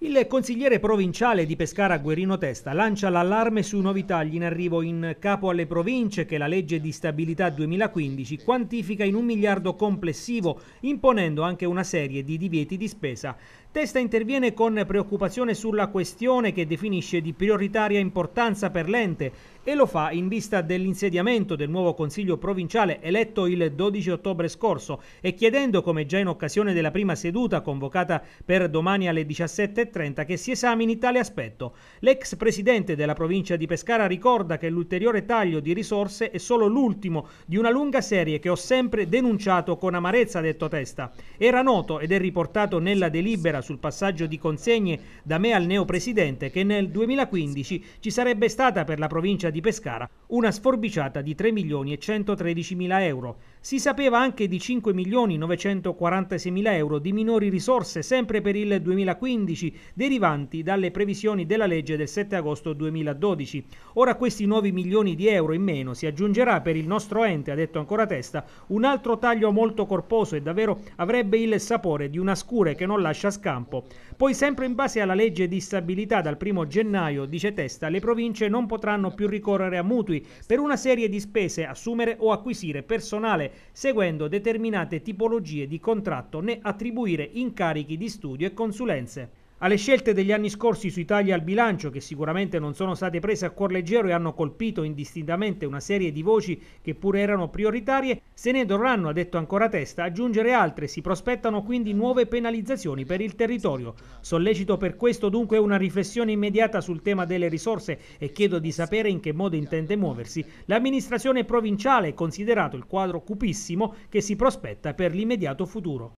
Il consigliere provinciale di Pescara Guerino Testa lancia l'allarme su nuovi tagli in arrivo in capo alle province che la legge di stabilità 2015 quantifica in un miliardo complessivo, imponendo anche una serie di divieti di spesa. Testa interviene con preoccupazione sulla questione che definisce di prioritaria importanza per l'ente e lo fa in vista dell'insediamento del nuovo Consiglio provinciale eletto il 12 ottobre scorso e chiedendo, come già in occasione della prima seduta convocata per domani alle 17.30, che si esamini tale aspetto. L'ex presidente della provincia di Pescara ricorda che l'ulteriore taglio di risorse è solo l'ultimo di una lunga serie che ho sempre denunciato con amarezza, detto Testa. Era noto ed è riportato nella delibera sul passaggio di consegne da me al neopresidente che nel 2015 ci sarebbe stata per la provincia di Pescara una sforbiciata di 3 milioni e 113 mila euro, si sapeva anche di 5.946.000 euro di minori risorse sempre per il 2015 derivanti dalle previsioni della legge del 7 agosto 2012. Ora questi 9 milioni di euro in meno si aggiungerà per il nostro ente, ha detto ancora Testa, un altro taglio molto corposo e davvero avrebbe il sapore di una scure che non lascia scampo. Poi sempre in base alla legge di stabilità dal 1 gennaio, dice Testa, le province non potranno più ricorrere a mutui per una serie di spese, assumere o acquisire personale seguendo determinate tipologie di contratto né attribuire incarichi di studio e consulenze. Alle scelte degli anni scorsi sui tagli al bilancio, che sicuramente non sono state prese a cuor leggero e hanno colpito indistintamente una serie di voci che pure erano prioritarie, se ne dovranno, ha detto ancora Testa, aggiungere altre. Si prospettano quindi nuove penalizzazioni per il territorio. Sollecito per questo dunque una riflessione immediata sul tema delle risorse e chiedo di sapere in che modo intende muoversi l'amministrazione provinciale, considerato il quadro cupissimo che si prospetta per l'immediato futuro.